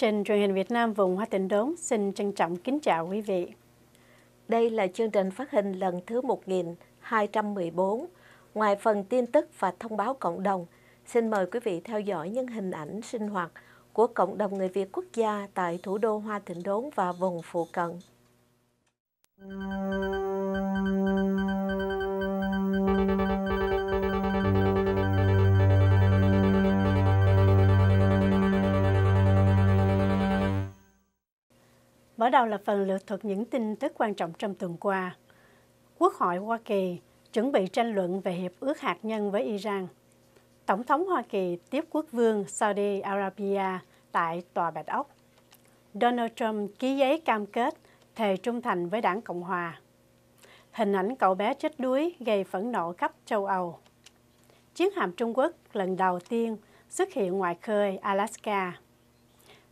trình truyền hình Việt Nam vùng Hoa Tịnh Đốn xin trân trọng kính chào quý vị. Đây là chương trình phát hình lần thứ 1214. Ngoài phần tin tức và thông báo cộng đồng, xin mời quý vị theo dõi những hình ảnh sinh hoạt của cộng đồng người Việt quốc gia tại thủ đô Hoa Tịnh Đốn và vùng phụ cận. Mở đầu là phần lược thuật những tin tức quan trọng trong tuần qua. Quốc hội Hoa Kỳ chuẩn bị tranh luận về hiệp ước hạt nhân với Iran. Tổng thống Hoa Kỳ tiếp quốc vương Saudi Arabia tại Tòa Bạch Ốc. Donald Trump ký giấy cam kết thề trung thành với đảng Cộng Hòa. Hình ảnh cậu bé chết đuối gây phẫn nộ khắp châu Âu. Chiến hạm Trung Quốc lần đầu tiên xuất hiện ngoài khơi Alaska.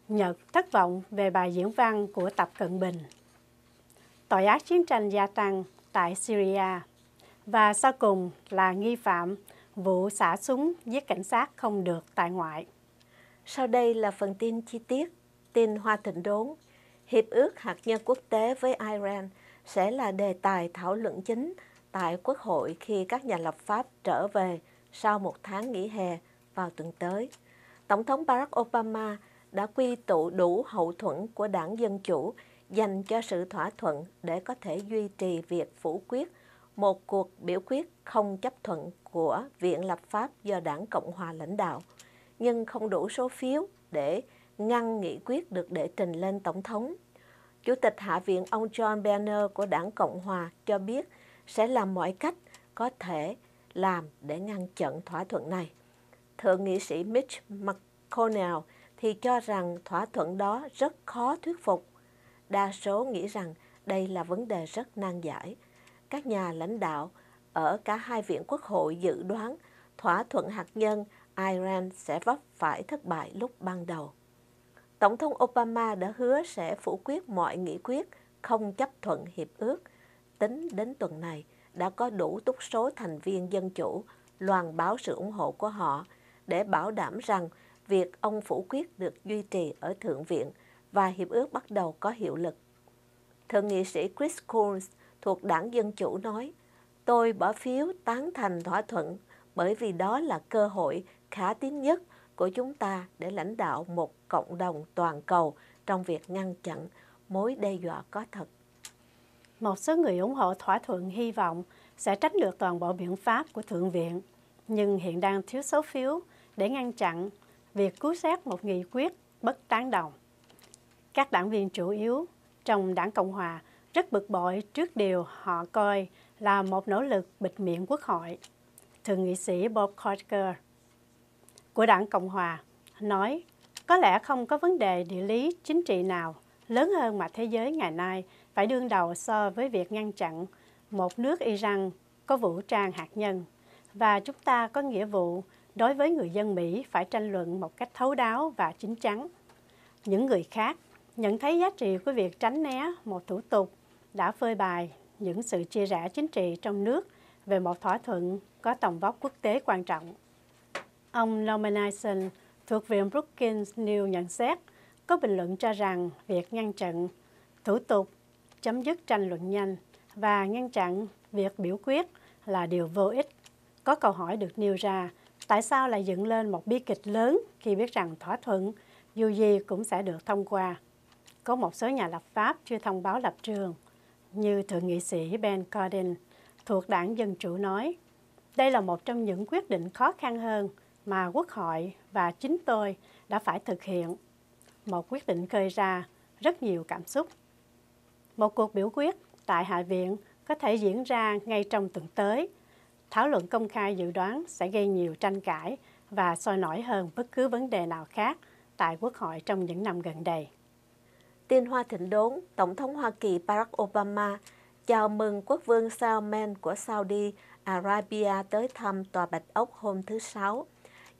Nhật thất vọng về bài diễn văn của Tập Cận Bình. Tội ác chiến tranh gia tăng tại Syria và sau cùng là nghi phạm vụ xả súng giết cảnh sát không được tại ngoại. Sau đây là phần tin chi tiết. Tin Hoa Thịnh Đốn Hiệp ước hạt nhân quốc tế với Iran sẽ là đề tài thảo luận chính tại Quốc hội khi các nhà lập pháp trở về sau một tháng nghỉ hè vào tuần tới. Tổng thống Barack Obama đã quy tụ đủ hậu thuẫn của đảng Dân Chủ dành cho sự thỏa thuận để có thể duy trì việc phủ quyết một cuộc biểu quyết không chấp thuận của Viện Lập pháp do đảng Cộng Hòa lãnh đạo, nhưng không đủ số phiếu để ngăn nghị quyết được đệ trình lên Tổng thống. Chủ tịch Hạ viện ông John Boehner của đảng Cộng Hòa cho biết sẽ làm mọi cách có thể làm để ngăn chặn thỏa thuận này. Thượng nghị sĩ Mitch McConnell thì cho rằng thỏa thuận đó rất khó thuyết phục. Đa số nghĩ rằng đây là vấn đề rất nan giải. Các nhà lãnh đạo ở cả hai viện quốc hội dự đoán thỏa thuận hạt nhân Iran sẽ vấp phải thất bại lúc ban đầu. Tổng thống Obama đã hứa sẽ phủ quyết mọi nghị quyết không chấp thuận hiệp ước. Tính đến tuần này, đã có đủ túc số thành viên dân chủ loan báo sự ủng hộ của họ để bảo đảm rằng việc ông Phủ Quyết được duy trì ở Thượng viện và hiệp ước bắt đầu có hiệu lực. Thượng nghị sĩ Chris Coons thuộc đảng Dân Chủ nói, tôi bỏ phiếu tán thành thỏa thuận bởi vì đó là cơ hội khả tín nhất của chúng ta để lãnh đạo một cộng đồng toàn cầu trong việc ngăn chặn mối đe dọa có thật. Một số người ủng hộ thỏa thuận hy vọng sẽ tránh được toàn bộ biện pháp của Thượng viện, nhưng hiện đang thiếu số phiếu để ngăn chặn việc cứu xét một nghị quyết bất tán đồng. Các đảng viên chủ yếu trong đảng Cộng Hòa rất bực bội trước điều họ coi là một nỗ lực bịt miệng quốc hội. Thượng nghị sĩ Bob Corker của đảng Cộng Hòa nói có lẽ không có vấn đề địa lý chính trị nào lớn hơn mà thế giới ngày nay phải đương đầu so với việc ngăn chặn một nước Iran có vũ trang hạt nhân và chúng ta có nghĩa vụ đối với người dân Mỹ phải tranh luận một cách thấu đáo và chính chắn. Những người khác nhận thấy giá trị của việc tránh né một thủ tục đã phơi bày những sự chia rẽ chính trị trong nước về một thỏa thuận có tầm vóc quốc tế quan trọng. Ông Norman Eisen thuộc Viện Brookings New nhận xét có bình luận cho rằng việc ngăn chặn thủ tục chấm dứt tranh luận nhanh và ngăn chặn việc biểu quyết là điều vô ích. Có câu hỏi được nêu ra Tại sao lại dựng lên một bi kịch lớn khi biết rằng thỏa thuận dù gì cũng sẽ được thông qua? Có một số nhà lập pháp chưa thông báo lập trường, như Thượng nghị sĩ Ben Cardin thuộc đảng Dân Chủ nói, đây là một trong những quyết định khó khăn hơn mà Quốc hội và chính tôi đã phải thực hiện. Một quyết định gây ra rất nhiều cảm xúc. Một cuộc biểu quyết tại Hạ viện có thể diễn ra ngay trong tuần tới thảo luận công khai dự đoán sẽ gây nhiều tranh cãi và sôi nổi hơn bất cứ vấn đề nào khác tại Quốc hội trong những năm gần đây. Tin Hoa Thịnh Đốn, Tổng thống Hoa Kỳ Barack Obama chào mừng quốc vương Salman của Saudi Arabia tới thăm Tòa Bạch Ốc hôm thứ Sáu.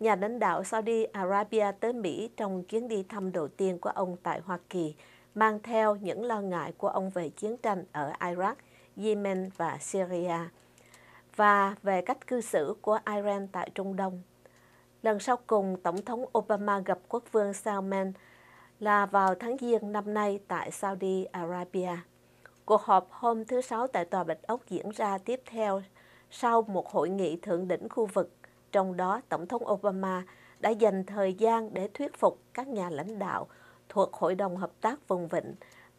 Nhà lãnh đạo Saudi Arabia tới Mỹ trong chuyến đi thăm đầu tiên của ông tại Hoa Kỳ, mang theo những lo ngại của ông về chiến tranh ở Iraq, Yemen và Syria và về cách cư xử của Iran tại Trung Đông. Lần sau cùng Tổng thống Obama gặp quốc vương Salman là vào tháng Giêng năm nay tại Saudi Arabia. Cuộc họp hôm thứ Sáu tại Tòa Bạch Ốc diễn ra tiếp theo sau một hội nghị thượng đỉnh khu vực, trong đó Tổng thống Obama đã dành thời gian để thuyết phục các nhà lãnh đạo thuộc Hội đồng Hợp tác Vùng Vịnh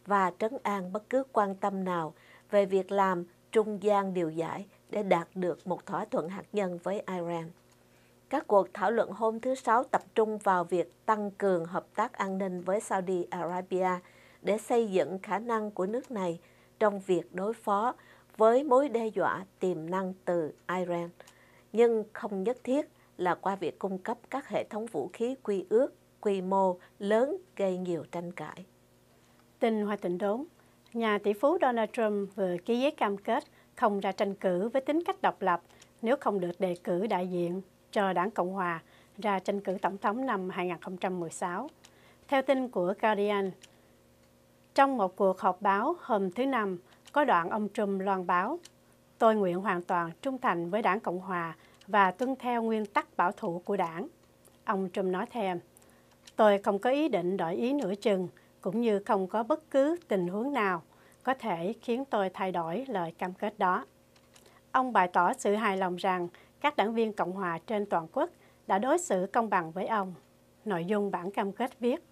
và trấn an bất cứ quan tâm nào về việc làm trung gian điều giải để đạt được một thỏa thuận hạt nhân với Iran. Các cuộc thảo luận hôm thứ Sáu tập trung vào việc tăng cường hợp tác an ninh với Saudi Arabia để xây dựng khả năng của nước này trong việc đối phó với mối đe dọa tiềm năng từ Iran, nhưng không nhất thiết là qua việc cung cấp các hệ thống vũ khí quy ước quy mô lớn gây nhiều tranh cãi. Tin hoa tịnh đốn, nhà tỷ phú Donald Trump vừa ký giấy cam kết không ra tranh cử với tính cách độc lập nếu không được đề cử đại diện cho đảng Cộng Hòa ra tranh cử tổng thống năm 2016. Theo tin của Guardian, trong một cuộc họp báo hôm thứ Năm, có đoạn ông Trump loan báo, tôi nguyện hoàn toàn trung thành với đảng Cộng Hòa và tuân theo nguyên tắc bảo thủ của đảng. Ông Trump nói thêm, tôi không có ý định đổi ý nửa chừng, cũng như không có bất cứ tình huống nào có thể khiến tôi thay đổi lời cam kết đó. Ông bày tỏ sự hài lòng rằng các đảng viên Cộng hòa trên toàn quốc đã đối xử công bằng với ông. Nội dung bản cam kết viết,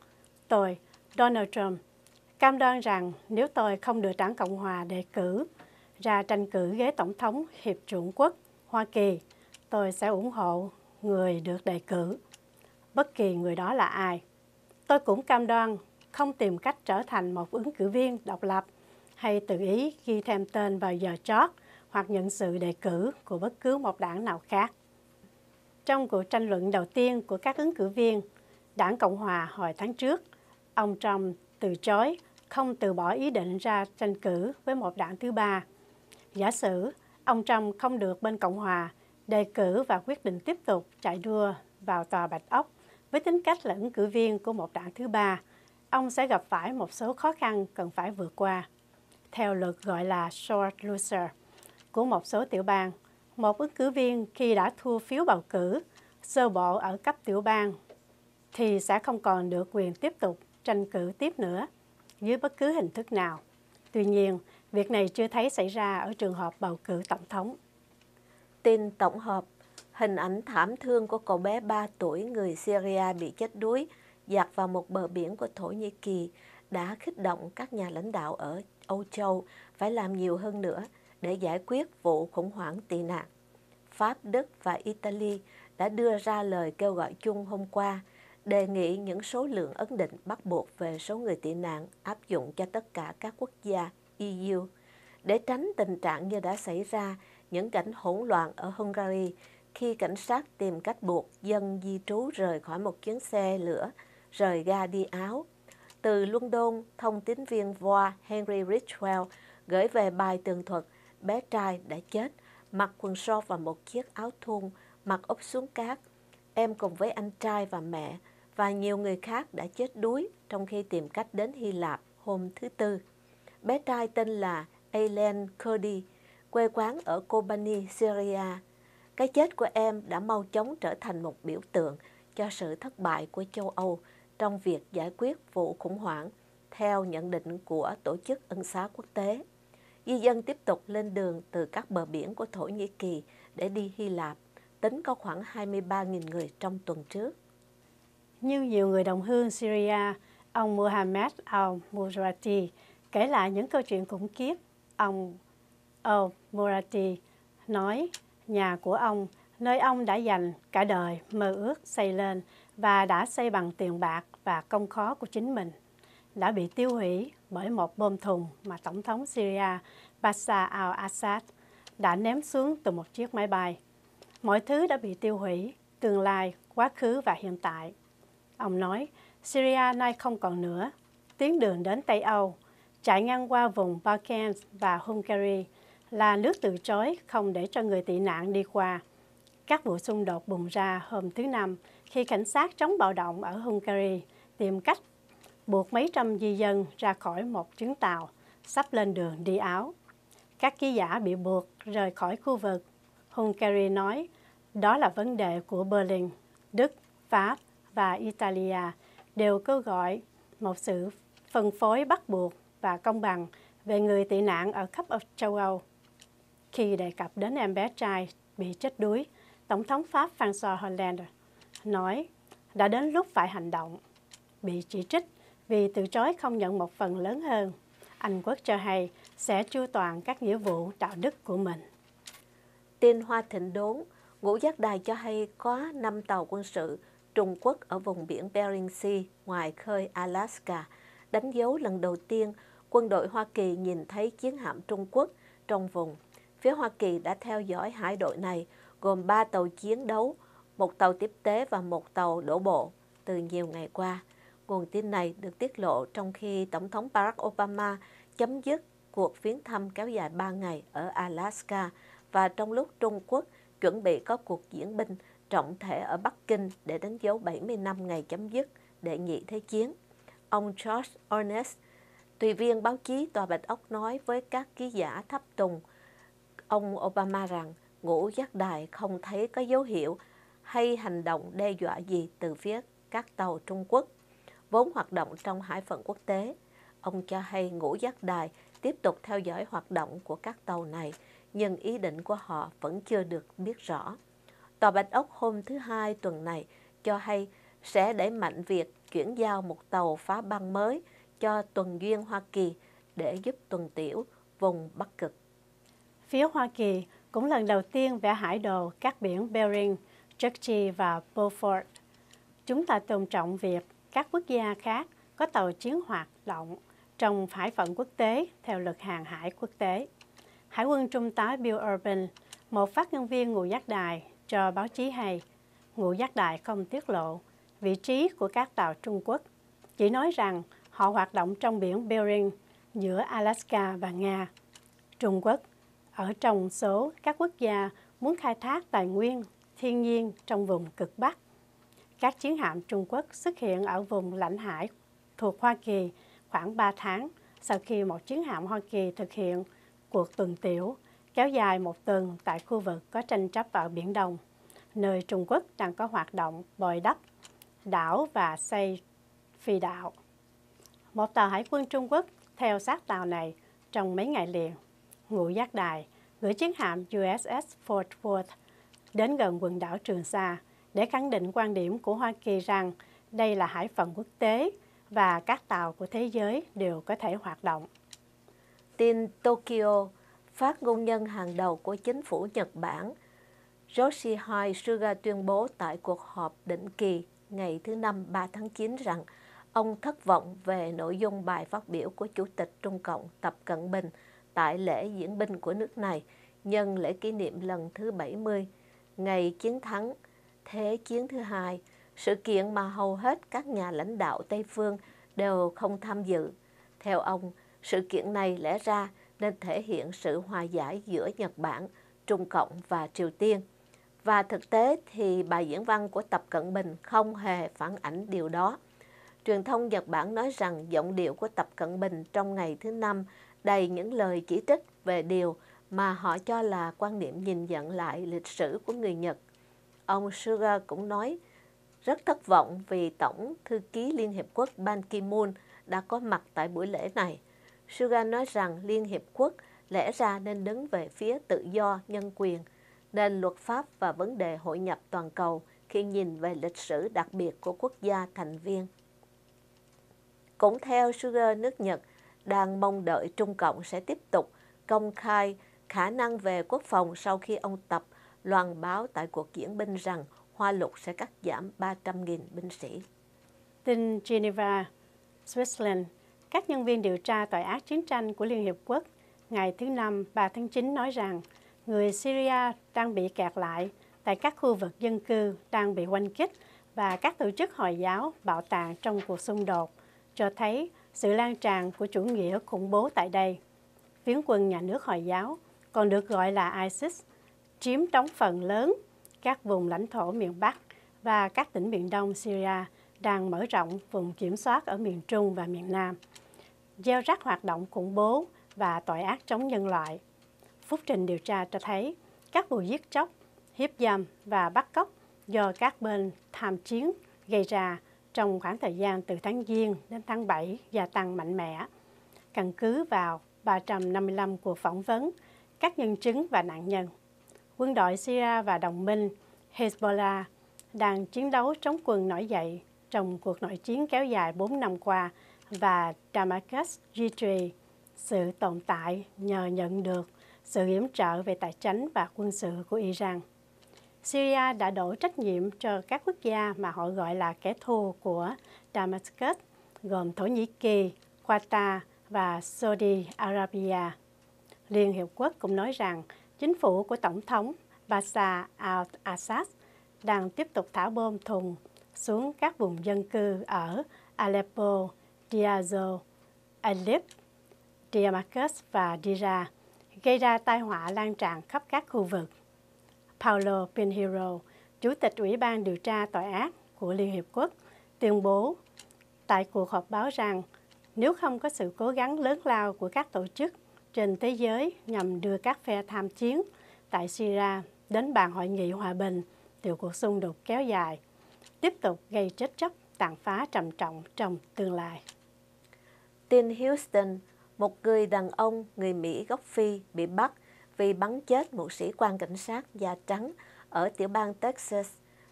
tôi, Donald Trump, cam đoan rằng nếu tôi không được đảng Cộng hòa đề cử ra tranh cử ghế Tổng thống Hiệp trưởng quốc Hoa Kỳ, tôi sẽ ủng hộ người được đề cử, bất kỳ người đó là ai. Tôi cũng cam đoan không tìm cách trở thành một ứng cử viên độc lập hay tự ý ghi thêm tên vào giờ chót hoặc nhận sự đề cử của bất cứ một đảng nào khác. Trong cuộc tranh luận đầu tiên của các ứng cử viên, đảng Cộng Hòa hồi tháng trước, ông Trump từ chối không từ bỏ ý định ra tranh cử với một đảng thứ ba. Giả sử ông Trump không được bên Cộng Hòa đề cử và quyết định tiếp tục chạy đua vào tòa Bạch Ốc với tính cách là ứng cử viên của một đảng thứ ba, ông sẽ gặp phải một số khó khăn cần phải vượt qua theo luật gọi là short loser của một số tiểu bang. Một ứng cử viên khi đã thua phiếu bầu cử sơ bộ ở cấp tiểu bang thì sẽ không còn được quyền tiếp tục tranh cử tiếp nữa dưới bất cứ hình thức nào. Tuy nhiên, việc này chưa thấy xảy ra ở trường hợp bầu cử tổng thống. Tin tổng hợp, hình ảnh thảm thương của cậu bé 3 tuổi người Syria bị chết đuối giặt vào một bờ biển của Thổ Nhĩ Kỳ đã khích động các nhà lãnh đạo ở Âu Châu phải làm nhiều hơn nữa để giải quyết vụ khủng hoảng tị nạn. Pháp, Đức và Italy đã đưa ra lời kêu gọi chung hôm qua, đề nghị những số lượng ấn định bắt buộc về số người tị nạn áp dụng cho tất cả các quốc gia EU để tránh tình trạng như đã xảy ra những cảnh hỗn loạn ở Hungary khi cảnh sát tìm cách buộc dân di trú rời khỏi một chuyến xe lửa rời ga đi Áo từ London, thông tín viên VOA Henry Richwell gửi về bài tường thuật bé trai đã chết, mặc quần short và một chiếc áo thun, mặc úp xuống cát. Em cùng với anh trai và mẹ và nhiều người khác đã chết đuối trong khi tìm cách đến Hy Lạp hôm thứ Tư. Bé trai tên là Ailen Cody, quê quán ở Kobani, Syria. Cái chết của em đã mau chóng trở thành một biểu tượng cho sự thất bại của châu Âu trong việc giải quyết vụ khủng hoảng, theo nhận định của Tổ chức Ân xá Quốc tế. Di dân tiếp tục lên đường từ các bờ biển của Thổ Nhĩ Kỳ để đi Hy Lạp, tính có khoảng 23.000 người trong tuần trước. Như nhiều người đồng hương Syria, ông Mohammed al-Murati kể lại những câu chuyện khủng khiếp. Ông al-Murati nói nhà của ông, nơi ông đã dành cả đời mơ ước xây lên, và đã xây bằng tiền bạc và công khó của chính mình, đã bị tiêu hủy bởi một bom thùng mà Tổng thống Syria Bashar al-Assad đã ném xuống từ một chiếc máy bay. Mọi thứ đã bị tiêu hủy, tương lai, quá khứ và hiện tại. Ông nói, Syria nay không còn nữa. Tuyến đường đến Tây Âu, chạy ngang qua vùng Balkans và Hungary là nước từ chối không để cho người tị nạn đi qua. Các vụ xung đột bùng ra hôm thứ Năm khi cảnh sát chống bạo động ở Hungary tìm cách buộc mấy trăm di dân ra khỏi một chuyến tàu sắp lên đường đi Áo. Các ký giả bị buộc rời khỏi khu vực. Hungary nói đó là vấn đề của Berlin, Đức, Pháp và Italia đều kêu gọi một sự phân phối bắt buộc và công bằng về người tị nạn ở khắp châu Âu. Khi đề cập đến em bé trai bị chết đuối, Tổng thống Pháp François Hollande nói đã đến lúc phải hành động. Bị chỉ trích vì từ chối không nhận một phần lớn hơn, Anh Quốc cho hay sẽ chu toàn các nghĩa vụ đạo đức của mình. Tin Hoa Thịnh Đốn, Ngũ Giác Đài cho hay có 5 tàu quân sự Trung Quốc ở vùng biển Bering Sea ngoài khơi Alaska, đánh dấu lần đầu tiên quân đội Hoa Kỳ nhìn thấy chiến hạm Trung Quốc trong vùng. Phía Hoa Kỳ đã theo dõi hải đội này gồm 3 tàu chiến đấu, một tàu tiếp tế và một tàu đổ bộ từ nhiều ngày qua. Nguồn tin này được tiết lộ trong khi Tổng thống Barack Obama chấm dứt cuộc viếng thăm kéo dài 3 ngày ở Alaska và trong lúc Trung Quốc chuẩn bị có cuộc diễn binh trọng thể ở Bắc Kinh để đánh dấu 70 năm ngày chấm dứt đệ nhị thế chiến. Ông George Ernest, tùy viên báo chí Tòa Bạch Ốc nói với các ký giả thấp tùng ông Obama rằng ngũ giác đài không thấy có dấu hiệu hay hành động đe dọa gì từ phía các tàu Trung Quốc vốn hoạt động trong hải phận quốc tế. Ông cho hay ngũ giác đài tiếp tục theo dõi hoạt động của các tàu này, nhưng ý định của họ vẫn chưa được biết rõ. Tòa Bạch Ốc hôm thứ Hai tuần này cho hay sẽ đẩy mạnh việc chuyển giao một tàu phá băng mới cho tuần duyên Hoa Kỳ để giúp tuần tiểu vùng Bắc Cực. Phía Hoa Kỳ cũng lần đầu tiên vẽ hải đồ các biển Bering – Turkey và Beaufort. Chúng ta tôn trọng việc các quốc gia khác có tàu chiến hoạt động trong hải phận quốc tế theo luật hàng hải quốc tế. Hải quân Trung tá Bill Urban, một phát ngôn viên ngụ giác đài, cho báo chí hay, ngụ giác đài không tiết lộ vị trí của các tàu Trung Quốc, chỉ nói rằng họ hoạt động trong biển Bering giữa Alaska và Nga. Trung Quốc ở trong số các quốc gia muốn khai thác tài nguyên thiên nhiên trong vùng cực Bắc. Các chiến hạm Trung Quốc xuất hiện ở vùng lãnh hải thuộc Hoa Kỳ khoảng 3 tháng sau khi một chiến hạm Hoa Kỳ thực hiện cuộc tuần tiểu kéo dài một tuần tại khu vực có tranh chấp ở Biển Đông, nơi Trung Quốc đang có hoạt động bồi đắp, đảo và xây phi đạo. Một tàu hải quân Trung Quốc theo sát tàu này trong mấy ngày liền. Ngụ Giác Đài gửi chiến hạm USS Fort Worth đến gần quần đảo Trường Sa để khẳng định quan điểm của Hoa Kỳ rằng đây là hải phận quốc tế và các tàu của thế giới đều có thể hoạt động. Tin Tokyo, phát ngôn nhân hàng đầu của chính phủ Nhật Bản, Yoshihide Suga tuyên bố tại cuộc họp định kỳ ngày thứ Năm 3 tháng 9 rằng ông thất vọng về nội dung bài phát biểu của Chủ tịch Trung Cộng Tập Cận Bình tại lễ diễn binh của nước này nhân lễ kỷ niệm lần thứ 70 ngày chiến thắng thế chiến thứ hai, sự kiện mà hầu hết các nhà lãnh đạo Tây phương đều không tham dự. Theo ông, sự kiện này lẽ ra nên thể hiện sự hòa giải giữa Nhật Bản, Trung Cộng và Triều Tiên. Và thực tế thì bài diễn văn của Tập Cận Bình không hề phản ảnh điều đó. Truyền thông Nhật Bản nói rằng giọng điệu của Tập Cận Bình trong ngày thứ năm đầy những lời chỉ trích về điều mà họ cho là quan điểm nhìn nhận lại lịch sử của người Nhật. Ông Suga cũng nói rất thất vọng vì Tổng Thư ký Liên Hiệp Quốc Ban Ki-moon đã có mặt tại buổi lễ này. Suga nói rằng Liên Hiệp Quốc lẽ ra nên đứng về phía tự do, nhân quyền, nên luật pháp và vấn đề hội nhập toàn cầu khi nhìn về lịch sử đặc biệt của quốc gia thành viên. Cũng theo Sugar, nước Nhật đang mong đợi Trung Cộng sẽ tiếp tục công khai khả năng về quốc phòng sau khi ông Tập loan báo tại cuộc diễn binh rằng Hoa Lục sẽ cắt giảm 300.000 binh sĩ. Tin Geneva, Switzerland, các nhân viên điều tra tội ác chiến tranh của Liên Hiệp Quốc ngày thứ Năm 3 tháng 9 nói rằng người Syria đang bị kẹt lại tại các khu vực dân cư đang bị oanh kích và các tổ chức Hồi giáo bạo tàn trong cuộc xung đột, cho thấy sự lan tràn của chủ nghĩa khủng bố tại đây. Viếng quân nhà nước Hồi giáo còn được gọi là ISIS, chiếm đóng phần lớn các vùng lãnh thổ miền Bắc và các tỉnh miền Đông Syria đang mở rộng vùng kiểm soát ở miền Trung và miền Nam, gieo rắc hoạt động khủng bố và tội ác chống nhân loại. Phúc trình điều tra cho thấy các vụ giết chóc, hiếp dâm và bắt cóc do các bên tham chiến gây ra trong khoảng thời gian từ tháng Giêng đến tháng 7 gia tăng mạnh mẽ. Căn cứ vào 355 cuộc phỏng vấn các nhân chứng và nạn nhân. Quân đội Syria và đồng minh Hezbollah đang chiến đấu chống quân nổi dậy trong cuộc nội chiến kéo dài 4 năm qua và Damascus duy trì sự tồn tại nhờ nhận được sự yểm trợ về tài chính và quân sự của Iran. Syria đã đổ trách nhiệm cho các quốc gia mà họ gọi là kẻ thù của Damascus, gồm Thổ Nhĩ Kỳ, Qatar và Saudi Arabia. Liên Hiệp Quốc cũng nói rằng chính phủ của Tổng thống Bashar al-Assad đang tiếp tục thả bom thùng xuống các vùng dân cư ở Aleppo, Diazo, Idlib, Damascus và Dira, gây ra tai họa lan tràn khắp các khu vực. Paulo Pinheiro, Chủ tịch Ủy ban điều tra tội ác của Liên Hiệp Quốc, tuyên bố tại cuộc họp báo rằng nếu không có sự cố gắng lớn lao của các tổ chức trên thế giới nhằm đưa các phe tham chiến tại Syria đến bàn hội nghị hòa bình từ cuộc xung đột kéo dài, tiếp tục gây chết chóc, tàn phá trầm trọng trong tương lai. Tin Houston, một người đàn ông người Mỹ gốc Phi bị bắt vì bắn chết một sĩ quan cảnh sát da trắng ở tiểu bang Texas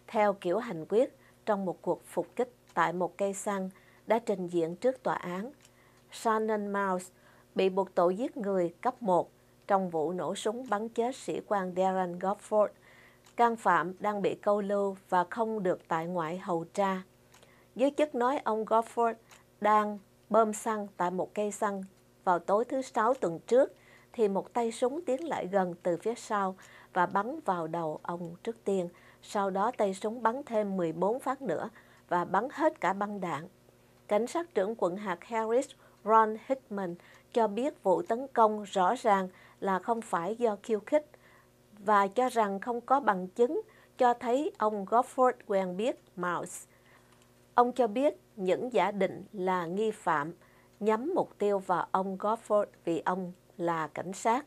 theo kiểu hành quyết trong một cuộc phục kích tại một cây xăng đã trình diện trước tòa án. Shannon Mouse, bị buộc tội giết người cấp 1 trong vụ nổ súng bắn chết sĩ quan Darren Godford. Can phạm đang bị câu lưu và không được tại ngoại hầu tra. Giới chức nói ông Godford đang bơm xăng tại một cây xăng vào tối thứ Sáu tuần trước thì một tay súng tiến lại gần từ phía sau và bắn vào đầu ông trước tiên. Sau đó tay súng bắn thêm 14 phát nữa và bắn hết cả băng đạn. Cảnh sát trưởng quận hạt Harris Ron Hickman cho biết vụ tấn công rõ ràng là không phải do khiêu khích và cho rằng không có bằng chứng cho thấy ông Gofford quen biết Mouse. Ông cho biết những giả định là nghi phạm nhắm mục tiêu vào ông Gofford vì ông là cảnh sát.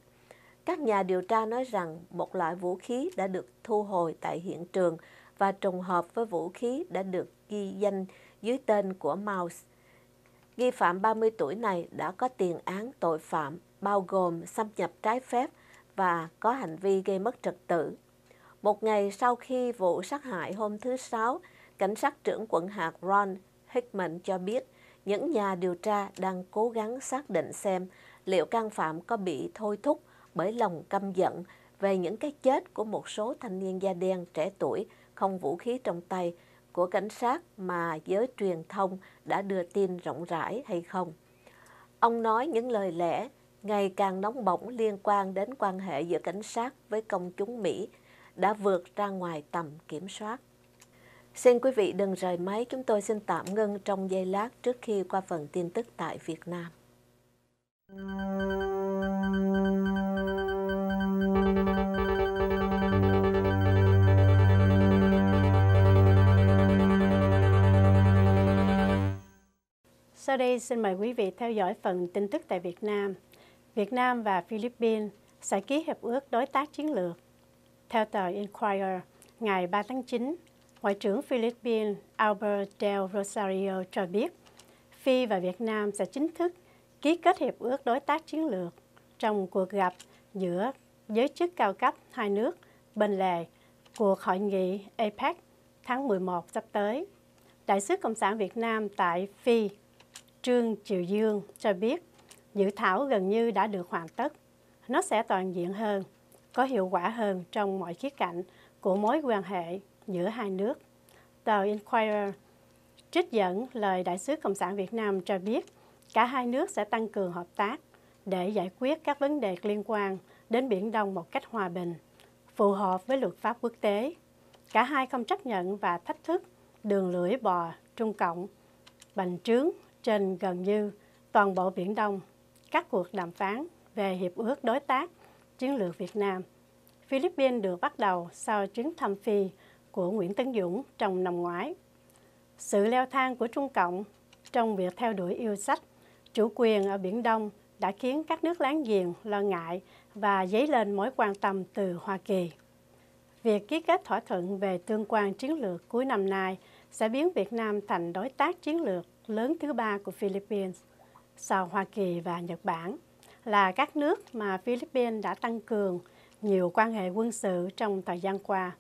Các nhà điều tra nói rằng một loại vũ khí đã được thu hồi tại hiện trường và trùng hợp với vũ khí đã được ghi danh dưới tên của Mouse. Nghi phạm 30 tuổi này đã có tiền án tội phạm bao gồm xâm nhập trái phép và có hành vi gây mất trật tự. Một ngày sau khi vụ sát hại hôm thứ Sáu, Cảnh sát trưởng quận hạt Ron Hickman cho biết những nhà điều tra đang cố gắng xác định xem liệu can phạm có bị thôi thúc bởi lòng căm giận về những cái chết của một số thanh niên da đen trẻ tuổi không vũ khí trong tay của cảnh sát mà giới truyền thông đã đưa tin rộng rãi hay không. Ông nói những lời lẽ ngày càng nóng bỏng liên quan đến quan hệ giữa cảnh sát với công chúng Mỹ đã vượt ra ngoài tầm kiểm soát. Xin quý vị đừng rời máy, chúng tôi xin tạm ngưng trong giây lát trước khi qua phần tin tức tại Việt Nam. Sau đây xin mời quý vị theo dõi phần tin tức tại Việt Nam. Việt Nam và Philippines sẽ ký hiệp ước đối tác chiến lược. Theo tờ Inquirer, ngày 3 tháng 9, Ngoại trưởng Philippines Albert Del Rosario cho biết, Phi và Việt Nam sẽ chính thức ký kết hiệp ước đối tác chiến lược trong cuộc gặp giữa giới chức cao cấp hai nước bên lề cuộc hội nghị APEC tháng 11 sắp tới. Đại sứ Cộng sản Việt Nam tại Phi Trương Triều Dương cho biết dự thảo gần như đã được hoàn tất. Nó sẽ toàn diện hơn, có hiệu quả hơn trong mọi khía cạnh của mối quan hệ giữa hai nước. Tờ Inquirer trích dẫn lời Đại sứ Cộng sản Việt Nam cho biết cả hai nước sẽ tăng cường hợp tác để giải quyết các vấn đề liên quan đến Biển Đông một cách hòa bình, phù hợp với luật pháp quốc tế. Cả hai không chấp nhận và thách thức đường lưỡi bò Trung Cộng, bành trướng trên gần như toàn bộ Biển Đông các cuộc đàm phán về Hiệp ước Đối tác Chiến lược Việt Nam. Philippines được bắt đầu sau chuyến thăm Phi của Nguyễn Tấn Dũng trong năm ngoái. Sự leo thang của Trung Cộng trong việc theo đuổi yêu sách, chủ quyền ở Biển Đông đã khiến các nước láng giềng lo ngại và dấy lên mối quan tâm từ Hoa Kỳ. Việc ký kết thỏa thuận về tương quan chiến lược cuối năm nay sẽ biến Việt Nam thành đối tác chiến lược lớn thứ ba của Philippines sau Hoa Kỳ và Nhật Bản là các nước mà Philippines đã tăng cường nhiều quan hệ quân sự trong thời gian qua.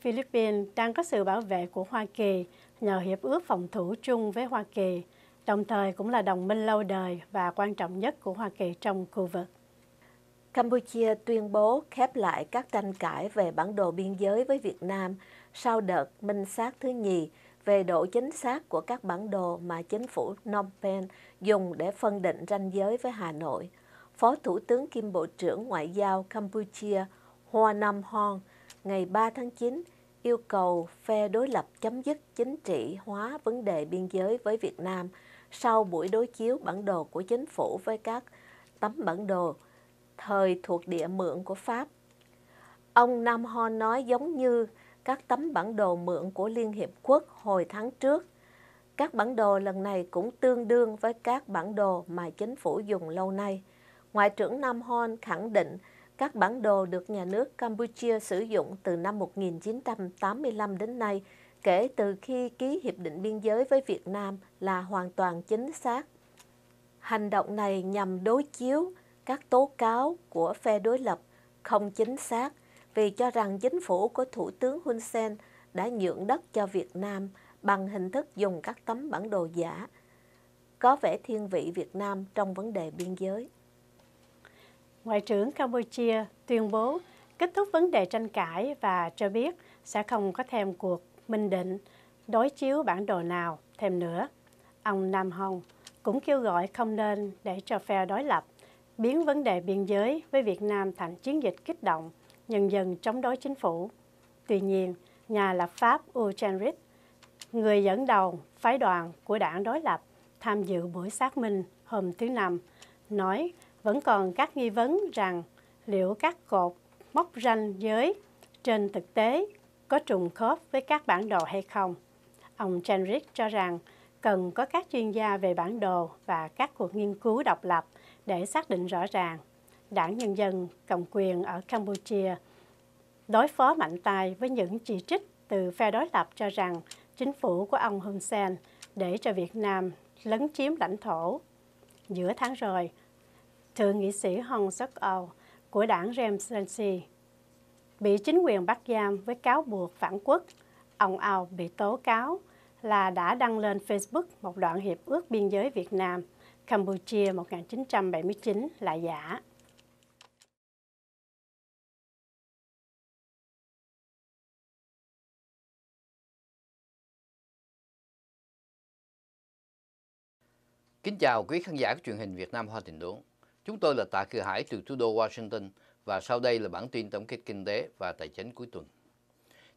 Philippines đang có sự bảo vệ của Hoa Kỳ nhờ hiệp ước phòng thủ chung với Hoa Kỳ, đồng thời cũng là đồng minh lâu đời và quan trọng nhất của Hoa Kỳ trong khu vực. Campuchia tuyên bố khép lại các tranh cãi về bản đồ biên giới với Việt Nam sau đợt minh sát thứ nhì về độ chính xác của các bản đồ mà chính phủ Phnom Penh dùng để phân định ranh giới với Hà Nội. Phó Thủ tướng kiêm Bộ trưởng Ngoại giao Campuchia Hoa Nam Hon ngày 3 tháng 9 yêu cầu phe đối lập chấm dứt chính trị hóa vấn đề biên giới với Việt Nam sau buổi đối chiếu bản đồ của chính phủ với các tấm bản đồ thời thuộc địa mượn của Pháp. Ông Nam Ho nói giống như các tấm bản đồ mượn của Liên Hiệp Quốc hồi tháng trước. Các bản đồ lần này cũng tương đương với các bản đồ mà chính phủ dùng lâu nay. Ngoại trưởng Nam Hon khẳng định các bản đồ được nhà nước Campuchia sử dụng từ năm 1985 đến nay, kể từ khi ký hiệp định biên giới với Việt Nam là hoàn toàn chính xác. Hành động này nhằm đối chiếu các tố cáo của phe đối lập không chính xác vì cho rằng chính phủ của Thủ tướng Hun Sen đã nhượng đất cho Việt Nam bằng hình thức dùng các tấm bản đồ giả, có vẻ thiên vị Việt Nam trong vấn đề biên giới. Ngoại trưởng Campuchia tuyên bố kết thúc vấn đề tranh cãi và cho biết sẽ không có thêm cuộc minh định đối chiếu bản đồ nào thêm nữa. Ông Nam Hồng cũng kêu gọi không nên để cho phe đối lập biến vấn đề biên giới với Việt Nam thành chiến dịch kích động – nhân dân chống đối chính phủ. Tuy nhiên, nhà lập pháp Uchenrich, người dẫn đầu phái đoàn của đảng đối lập, tham dự buổi xác minh hôm thứ Năm, nói vẫn còn các nghi vấn rằng liệu các cột mốc ranh giới trên thực tế có trùng khớp với các bản đồ hay không. Ông Chenrich cho rằng cần có các chuyên gia về bản đồ và các cuộc nghiên cứu độc lập để xác định rõ ràng đảng Nhân dân cầm quyền ở Campuchia đối phó mạnh tay với những chỉ trích từ phe đối lập cho rằng chính phủ của ông Hun Sen để cho Việt Nam lấn chiếm lãnh thổ. Giữa tháng rồi, Thượng nghị sĩ Hong Suk Ao của đảng Ramsensi bị chính quyền bắt giam với cáo buộc phản quốc. Ông Ao bị tố cáo là đã đăng lên Facebook một đoạn hiệp ước biên giới Việt Nam Campuchia 1979 là giả. Kính chào quý khán giả của truyền hình Việt Nam Hoa Tình Đốn. Chúng tôi là Tạ Cư Hải từ thủ đô Washington và sau đây là bản tin tổng kết kinh tế và tài chính cuối tuần.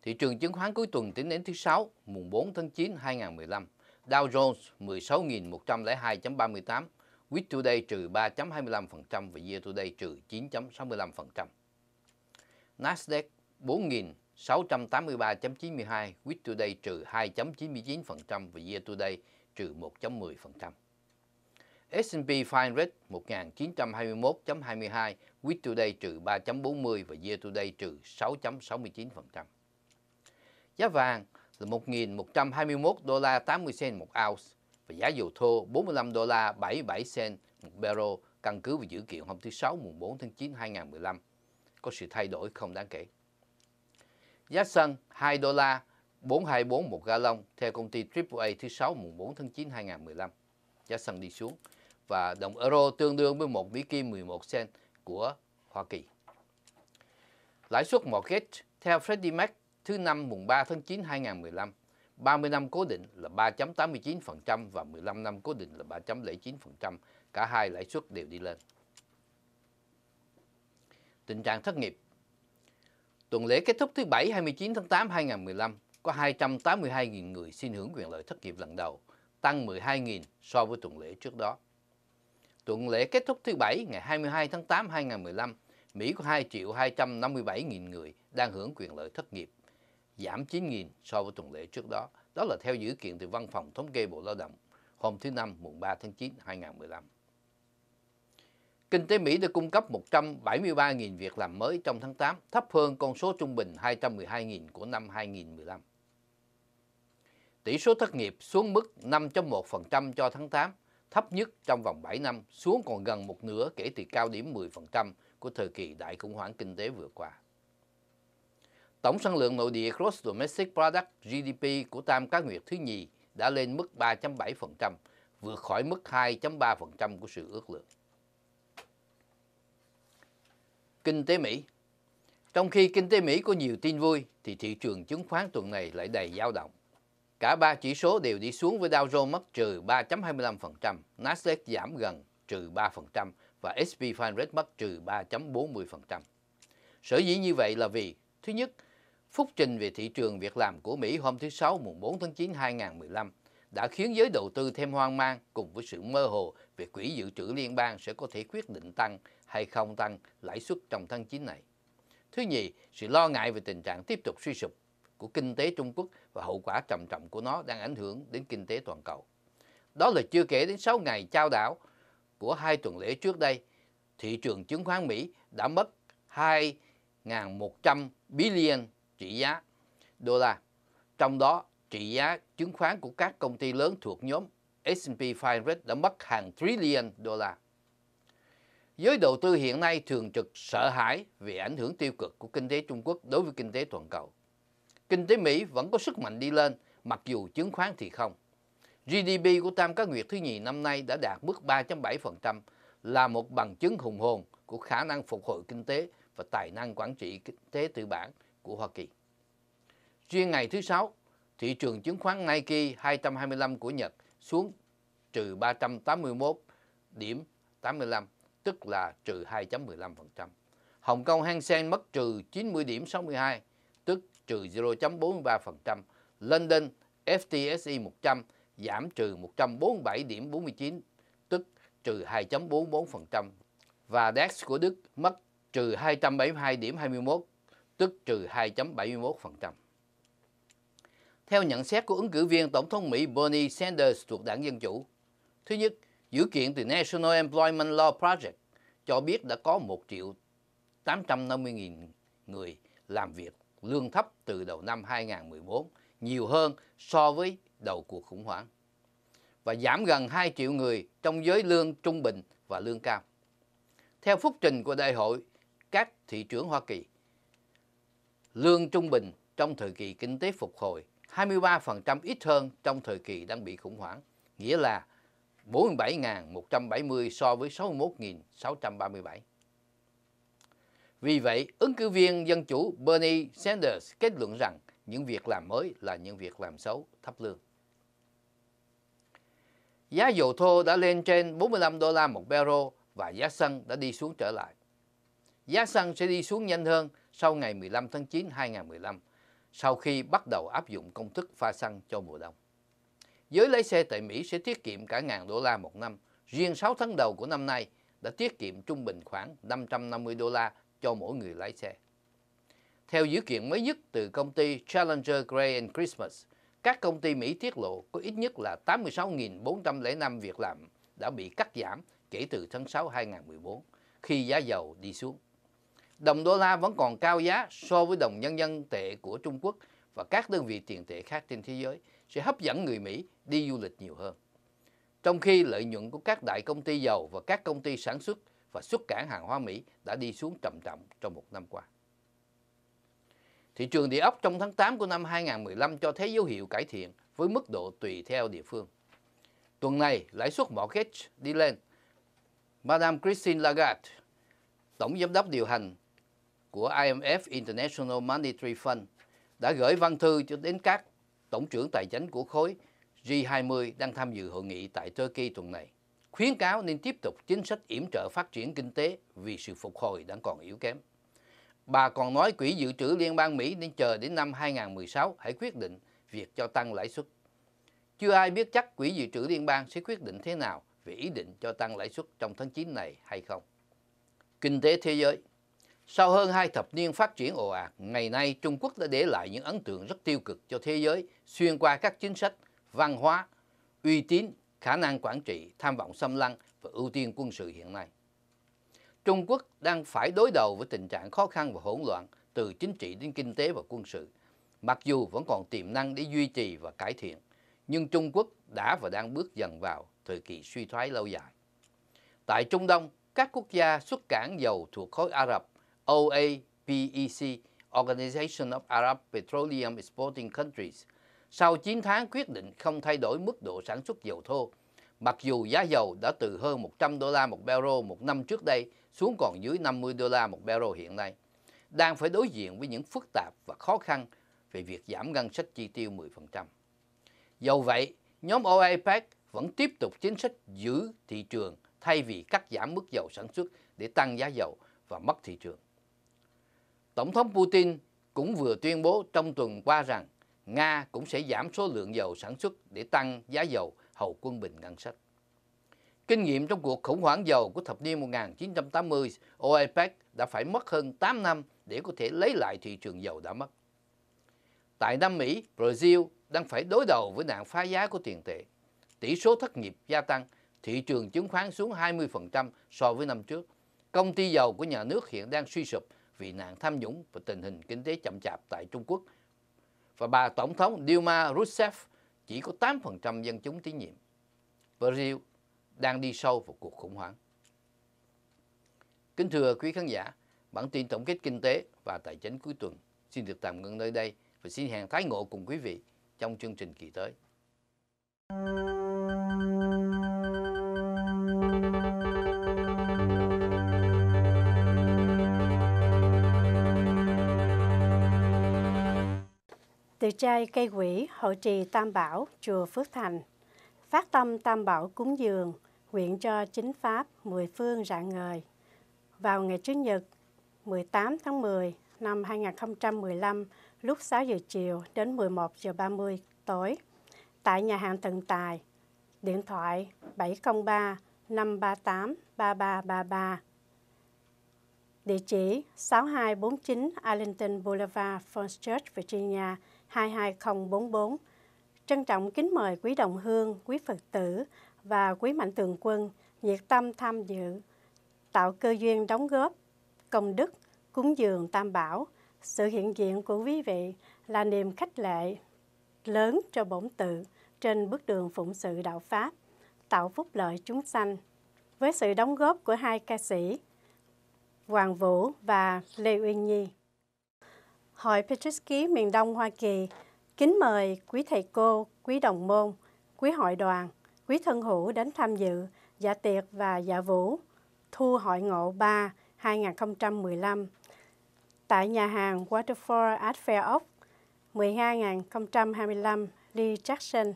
Thị trường chứng khoán cuối tuần tính đến thứ Sáu, mùng 4 tháng 9 2015, Dow Jones 16.102.38, Week Today trừ 3.25% và Year Today trừ 9.65%. Nasdaq 4.683.92, Week Today trừ 2.99% và Year Today trừ 1.10%. S&P 500 1921.22, Week Today trừ 3.40 và Year Today trừ 6.69%. Giá vàng là 1.121 đô la 80 cent một ounce và giá dầu thô 45 đô la 77 cent một barrel căn cứ vào dữ kiện hôm thứ Sáu mùng 4 tháng 9 2015. Có sự thay đổi không đáng kể. Giá xăng 2 đô la 424 một ga theo công ty AAA thứ Sáu mùng 4 tháng 9 2015. Giá xăng đi xuống và đồng euro tương đương với một Mỹ Kim 11 cent của Hoa Kỳ. Lãi suất mortgage theo Freddie Mac thứ năm mùng 3 tháng 9 2015, 30 năm cố định là 3.89% và 15 năm cố định là 3.09%, cả hai lãi suất đều đi lên. Tình trạng thất nghiệp Tuần lễ kết thúc thứ Bảy 29 tháng 8 2015, có 282.000 người xin hưởng quyền lợi thất nghiệp lần đầu, tăng 12.000 so với tuần lễ trước đó. Tuần lễ kết thúc thứ Bảy ngày 22 tháng 8 2015, Mỹ có 2 triệu 257 nghìn người đang hưởng quyền lợi thất nghiệp, giảm 9 nghìn so với tuần lễ trước đó. Đó là theo dữ kiện từ Văn phòng Thống kê Bộ Lao động hôm thứ Năm mùng 3 tháng 9 2015. Kinh tế Mỹ đã cung cấp 173.000 việc làm mới trong tháng 8, thấp hơn con số trung bình 212.000 của năm 2015. Tỷ số thất nghiệp xuống mức 5.1% cho tháng 8, thấp nhất trong vòng 7 năm, xuống còn gần một nửa kể từ cao điểm 10% của thời kỳ đại khủng hoảng kinh tế vừa qua. Tổng sản lượng nội địa Gross Domestic Product GDP của tam cá nguyệt thứ nhì đã lên mức 3.7%, vượt khỏi mức 2.3% của sự ước lượng. Kinh tế Mỹ Trong khi kinh tế Mỹ có nhiều tin vui, thì thị trường chứng khoán tuần này lại đầy dao động. Cả ba chỉ số đều đi xuống với Dow Jones mất trừ 3.25%, Nasdaq giảm gần trừ 3% và SP 500 mất trừ 3.40%. Sở dĩ như vậy là vì, thứ nhất, phúc trình về thị trường việc làm của Mỹ hôm thứ Sáu mùng 4 tháng 9 2015 đã khiến giới đầu tư thêm hoang mang cùng với sự mơ hồ về quỹ dự trữ liên bang sẽ có thể quyết định tăng hay không tăng lãi suất trong tháng 9 này. Thứ nhì, sự lo ngại về tình trạng tiếp tục suy sụp của kinh tế Trung Quốc và hậu quả trầm trọng của nó đang ảnh hưởng đến kinh tế toàn cầu. Đó là chưa kể đến 6 ngày trao đảo của hai tuần lễ trước đây, thị trường chứng khoán Mỹ đã mất 2.100 billion trị giá đô la. Trong đó, trị giá chứng khoán của các công ty lớn thuộc nhóm S&P 500 đã mất hàng trillion đô la. Giới đầu tư hiện nay thường trực sợ hãi về ảnh hưởng tiêu cực của kinh tế Trung Quốc đối với kinh tế toàn cầu. Kinh tế Mỹ vẫn có sức mạnh đi lên, mặc dù chứng khoán thì không. GDP của tam cá nguyệt thứ nhì năm nay đã đạt mức 3.7%, là một bằng chứng hùng hồn của khả năng phục hồi kinh tế và tài năng quản trị kinh tế tư bản của Hoa Kỳ. Riêng ngày thứ Sáu, thị trường chứng khoán Nike 225 của Nhật xuống trừ 381 điểm 85, tức là trừ 2.15%. Hồng Kông Hang Seng mất trừ 90 điểm 62, trừ 0.43%, London FTSE 100 giảm trừ 147 điểm 49, tức trừ 2.44% và DAX của Đức mất trừ 272 điểm 21, tức trừ 2.71%. Theo nhận xét của ứng cử viên Tổng thống Mỹ Bernie Sanders thuộc đảng Dân Chủ, thứ nhất, dữ kiện từ National Employment Law Project cho biết đã có 1 triệu 850 nghìn người làm việc lương thấp từ đầu năm 2014 nhiều hơn so với đầu cuộc khủng hoảng và giảm gần 2 triệu người trong giới lương trung bình và lương cao. Theo phúc trình của đại hội các thị trưởng Hoa Kỳ, lương trung bình trong thời kỳ kinh tế phục hồi 23% ít hơn trong thời kỳ đang bị khủng hoảng, nghĩa là 47.170 so với 61.637. Vì vậy, ứng cử viên Dân Chủ Bernie Sanders kết luận rằng những việc làm mới là những việc làm xấu, thấp lương. Giá dầu thô đã lên trên 45 đô la một barrel và giá xăng đã đi xuống trở lại. Giá xăng sẽ đi xuống nhanh hơn sau ngày 15 tháng 9 2015, sau khi bắt đầu áp dụng công thức pha xăng cho mùa đông. Giới lái xe tại Mỹ sẽ tiết kiệm cả ngàn đô la một năm. Riêng 6 tháng đầu của năm nay đã tiết kiệm trung bình khoảng 550 đô la cho mỗi người lái xe. Theo dữ kiện mới nhất từ công ty Challenger Gray and Christmas, các công ty Mỹ tiết lộ có ít nhất là 86.405 việc làm đã bị cắt giảm kể từ tháng 6 2014 khi giá dầu đi xuống. Đồng đô la vẫn còn cao giá so với đồng nhân dân tệ của Trung Quốc và các đơn vị tiền tệ khác trên thế giới sẽ hấp dẫn người Mỹ đi du lịch nhiều hơn. Trong khi lợi nhuận của các đại công ty dầu và các công ty sản xuất và xuất cảng hàng hóa Mỹ đã đi xuống trầm trọng trong một năm qua. Thị trường địa ốc trong tháng 8 của năm 2015 cho thấy dấu hiệu cải thiện với mức độ tùy theo địa phương. Tuần này, lãi suất mortgage đi lên. Madame Christine Lagarde, tổng giám đốc điều hành của IMF International Monetary Fund, đã gửi văn thư cho đến các tổng trưởng tài chính của khối G20 đang tham dự hội nghị tại Turkey tuần này khuyến cáo nên tiếp tục chính sách yểm trợ phát triển kinh tế vì sự phục hồi đang còn yếu kém. Bà còn nói Quỹ Dự trữ Liên bang Mỹ nên chờ đến năm 2016 hãy quyết định việc cho tăng lãi suất. Chưa ai biết chắc Quỹ Dự trữ Liên bang sẽ quyết định thế nào về ý định cho tăng lãi suất trong tháng 9 này hay không. Kinh tế thế giới Sau hơn hai thập niên phát triển ồ ạt, ngày nay Trung Quốc đã để lại những ấn tượng rất tiêu cực cho thế giới xuyên qua các chính sách, văn hóa, uy tín khả năng quản trị, tham vọng xâm lăng và ưu tiên quân sự hiện nay. Trung Quốc đang phải đối đầu với tình trạng khó khăn và hỗn loạn từ chính trị đến kinh tế và quân sự. Mặc dù vẫn còn tiềm năng để duy trì và cải thiện, nhưng Trung Quốc đã và đang bước dần vào thời kỳ suy thoái lâu dài. Tại Trung Đông, các quốc gia xuất cảng dầu thuộc khối Ả Rập OAPEC, Organization of Arab Petroleum Exporting Countries – sau 9 tháng quyết định không thay đổi mức độ sản xuất dầu thô. Mặc dù giá dầu đã từ hơn 100 đô la một barrel một năm trước đây xuống còn dưới 50 đô la một barrel hiện nay, đang phải đối diện với những phức tạp và khó khăn về việc giảm ngân sách chi tiêu 10%. Dầu vậy, nhóm OPEC vẫn tiếp tục chính sách giữ thị trường thay vì cắt giảm mức dầu sản xuất để tăng giá dầu và mất thị trường. Tổng thống Putin cũng vừa tuyên bố trong tuần qua rằng Nga cũng sẽ giảm số lượng dầu sản xuất để tăng giá dầu hậu quân bình ngân sách. Kinh nghiệm trong cuộc khủng hoảng dầu của thập niên 1980, OPEC đã phải mất hơn 8 năm để có thể lấy lại thị trường dầu đã mất. Tại Nam Mỹ, Brazil đang phải đối đầu với nạn phá giá của tiền tệ. Tỷ số thất nghiệp gia tăng, thị trường chứng khoán xuống 20% so với năm trước. Công ty dầu của nhà nước hiện đang suy sụp vì nạn tham nhũng và tình hình kinh tế chậm chạp tại Trung Quốc – và bà Tổng thống Dilma Rousseff chỉ có 8% dân chúng tín nhiệm. Brazil đang đi sâu vào cuộc khủng hoảng. Kính thưa quý khán giả, bản tin tổng kết kinh tế và tài chính cuối tuần xin được tạm ngưng nơi đây và xin hẹn tái ngộ cùng quý vị trong chương trình kỳ tới. Thank you. từ trai cây quỷ hộ trì Tam Bảo, chùa Phước Thành. Phát tâm Tam Bảo cúng dường, nguyện cho chính Pháp mười phương rạng ngời. Vào ngày Chủ nhật 18 tháng 10 năm 2015 lúc 6 giờ chiều đến 11 giờ 30 tối tại nhà hàng Tần Tài, điện thoại 703 538 3333. Địa chỉ 6249 Arlington Boulevard, Falls Church, Virginia 22044. Trân trọng kính mời quý đồng hương, quý Phật tử và quý mạnh thường quân nhiệt tâm tham dự, tạo cơ duyên đóng góp, công đức, cúng dường tam bảo. Sự hiện diện của quý vị là niềm khách lệ lớn cho bổn tự trên bước đường phụng sự đạo Pháp, tạo phúc lợi chúng sanh. Với sự đóng góp của hai ca sĩ Hoàng Vũ và Lê Uyên Nhi. Hội Petriski miền Đông Hoa Kỳ kính mời quý thầy cô, quý đồng môn, quý hội đoàn, quý thân hữu đến tham dự dạ tiệc và dạ vũ thu hội ngộ 3 2015 tại nhà hàng Waterford at Fair Oak 12.025 Lee Jackson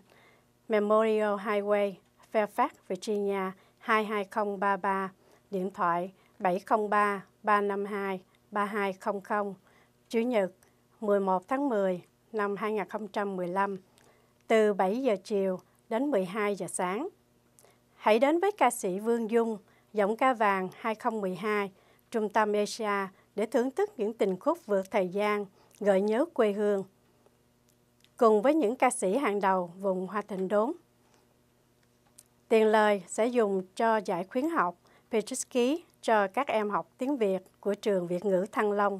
Memorial Highway, Fairfax, Virginia 22033, điện thoại 703 352 3200 Chủ nhật 11 tháng 10 năm 2015 từ 7 giờ chiều đến 12 giờ sáng. Hãy đến với ca sĩ Vương Dung, giọng ca vàng 2012, Trung tâm Asia để thưởng thức những tình khúc vượt thời gian, gợi nhớ quê hương. Cùng với những ca sĩ hàng đầu vùng Hoa Thịnh Đốn. Tiền lời sẽ dùng cho giải khuyến học Petrusky cho các em học tiếng Việt của trường Việt ngữ Thăng Long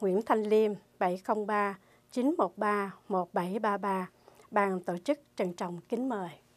Nguyễn Thanh Liêm 703 913 1733. Ban tổ chức trân trọng kính mời.